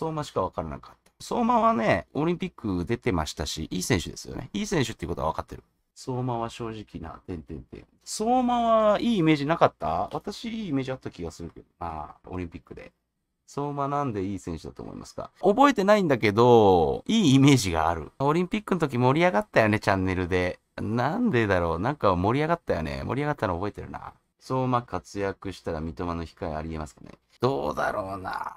相馬しか分からなかった。相馬はね、オリンピック出てましたし、いい選手ですよね。いい選手っていうことは分かってる。相馬は正直な、ててんんてん。相馬はいいイメージなかった私、いいイメージあった気がするけどあ、オリンピックで。相馬なんでいい選手だと思いますか覚えてないんだけど、いいイメージがある。オリンピックの時盛り上がったよね、チャンネルで。なんでだろうなんか盛り上がったよね。盛り上がったの覚えてるな。相馬活躍したら三笘の控えありえますかねどうだろうな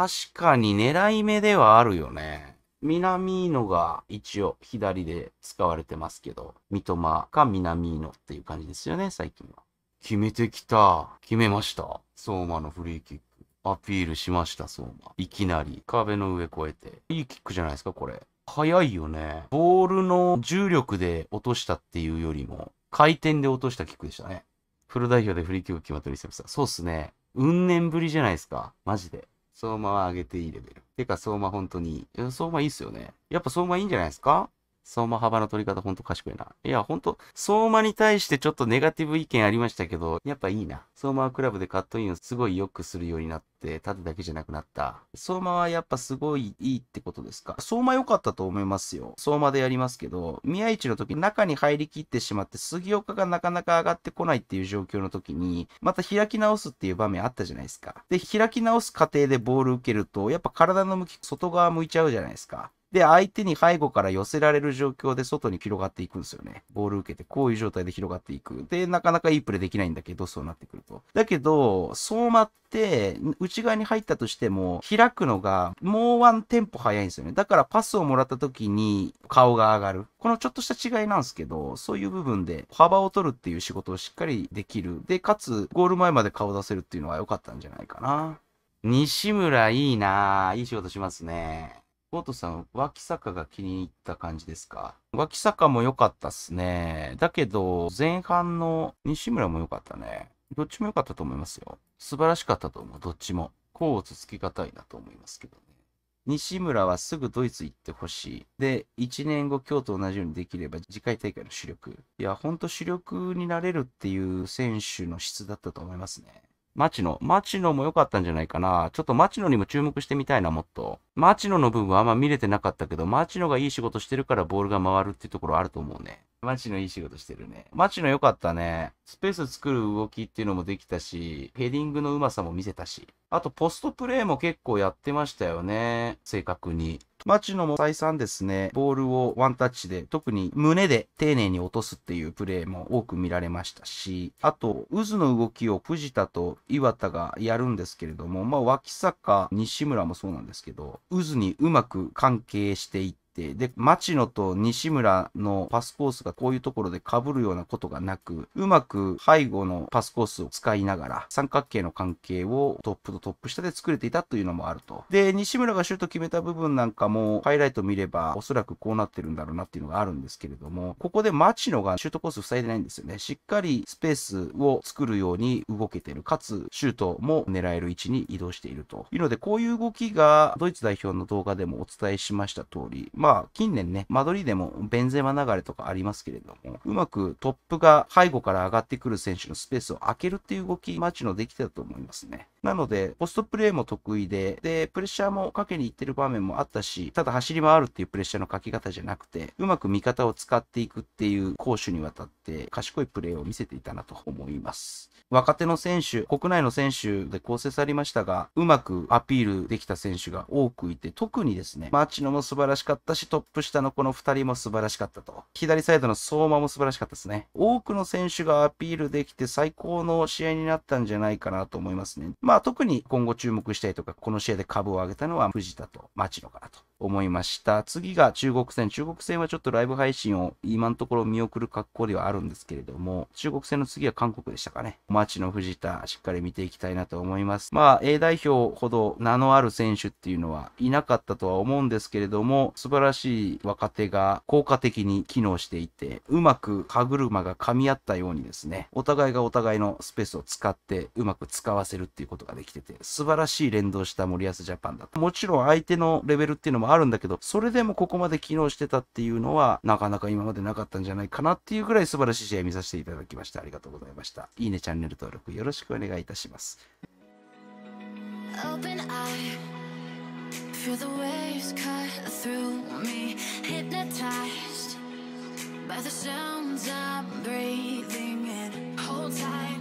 確かに狙い目ではあるよね。南ノが一応左で使われてますけど、三笘か南ノっていう感じですよね、最近は。決めてきた。決めました。相馬のフリーキック。アピールしました、相馬。いきなり。壁の上越えて。いいキックじゃないですか、これ。速いよね。ボールの重力で落としたっていうよりも、回転で落としたキックでしたね。フル代表でフリーキック決まってるリセプスー。そうっすね。運んぶりじゃないですか。マジで。相馬は上げていいレベル。てか、相馬本当にいい。相馬いいっすよね。やっぱ相馬いいんじゃないですか相馬幅の取り方ほんと賢いな。いや、ほんと、相馬に対してちょっとネガティブ意見ありましたけど、やっぱいいな。相馬はクラブでカットインをすごい良くするようになって、縦だけじゃなくなった。相馬はやっぱすごいいいってことですか。相馬良かったと思いますよ。相馬でやりますけど、宮市の時中に入りきってしまって、杉岡がなかなか上がってこないっていう状況の時に、また開き直すっていう場面あったじゃないですか。で、開き直す過程でボール受けると、やっぱ体の向き、外側向いちゃうじゃないですか。で、相手に背後から寄せられる状況で外に広がっていくんですよね。ボール受けて、こういう状態で広がっていく。で、なかなかいいプレーできないんだけど、そうなってくると。だけど、相馬って、内側に入ったとしても、開くのが、もうワンテンポ早いんですよね。だから、パスをもらった時に、顔が上がる。このちょっとした違いなんですけど、そういう部分で、幅を取るっていう仕事をしっかりできる。で、かつ、ゴール前まで顔出せるっていうのは良かったんじゃないかな。西村いいなぁ。いい仕事しますね。ゴートさん、脇坂が気に入った感じですか脇坂も良かったっすね。だけど、前半の西村も良かったね。どっちも良かったと思いますよ。素晴らしかったと思う、どっちも。こうつつきがたいなと思いますけどね。西村はすぐドイツ行ってほしい。で、1年後今日と同じようにできれば次回大会の主力。いや、ほんと主力になれるっていう選手の質だったと思いますね。ノ。マチノも良かったんじゃないかな。ちょっとチノにも注目してみたいな、もっと。チノの部分はあんま見れてなかったけど、チノがいい仕事してるからボールが回るっていうところあると思うね。マのいい仕事してるね。マの良かったね。スペース作る動きっていうのもできたし、ヘディングのうまさも見せたし。あと、ポストプレーも結構やってましたよね。正確に。マチも再三ですね、ボールをワンタッチで、特に胸で丁寧に落とすっていうプレーも多く見られましたし、あと、渦の動きを藤田と岩田がやるんですけれども、まあ、脇坂、西村もそうなんですけど、渦にうまく関係していて、て、で、町野と西村のパスコースがこういうところで被るようなことがなく、うまく背後のパスコースを使いながら、三角形の関係をトップとトップ下で作れていたというのもあると。で、西村がシュート決めた部分なんかも、ハイライト見れば、おそらくこうなってるんだろうなっていうのがあるんですけれども、ここで町野がシュートコース塞いでないんですよね。しっかりスペースを作るように動けてる。かつ、シュートも狙える位置に移動しているというので、こういう動きが、ドイツ代表の動画でもお伝えしました通り、まあ、近年ね、間取りでもベンゼマ流れとかありますけれども、うまくトップが背後から上がってくる選手のスペースを空けるっていう動き、マチのできてたと思いますね。なので、ポストプレーも得意で、で、プレッシャーもかけに行ってる場面もあったし、ただ走り回るっていうプレッシャーのかけ方じゃなくて、うまく味方を使っていくっていう攻守にわたって賢いプレーを見せていたなと思います。若手の選手、国内の選手で構成されましたが、うまくアピールできた選手が多くいて、特にですね、マ野チノも素晴らしかったし、トップ下のこの二人も素晴らしかったと。左サイドの相馬も素晴らしかったですね。多くの選手がアピールできて最高の試合になったんじゃないかなと思いますね。まあ特に今後注目したいとか、この試合で株を上げたのは藤田と町野かなと。思いました。次が中国戦。中国戦はちょっとライブ配信を今のところ見送る格好ではあるんですけれども、中国戦の次は韓国でしたかね。町の藤田、しっかり見ていきたいなと思います。まあ、A 代表ほど名のある選手っていうのはいなかったとは思うんですけれども、素晴らしい若手が効果的に機能していて、うまく歯車が噛み合ったようにですね、お互いがお互いのスペースを使って、うまく使わせるっていうことができてて、素晴らしい連動した森保ジャパンだと。もちろん相手のレベルっていうのもあるんだけど、それでもここまで機能してたっていうのは、なかなか今までなかったんじゃないかなっていうぐらい素晴らしい試合見させていただきましてありがとうございました。いいね、チャンネル登録よろしくお願いいたします。Open eye, feel the waves cut through me, hypnotized by the sounds I'm breathing in. Hold tight.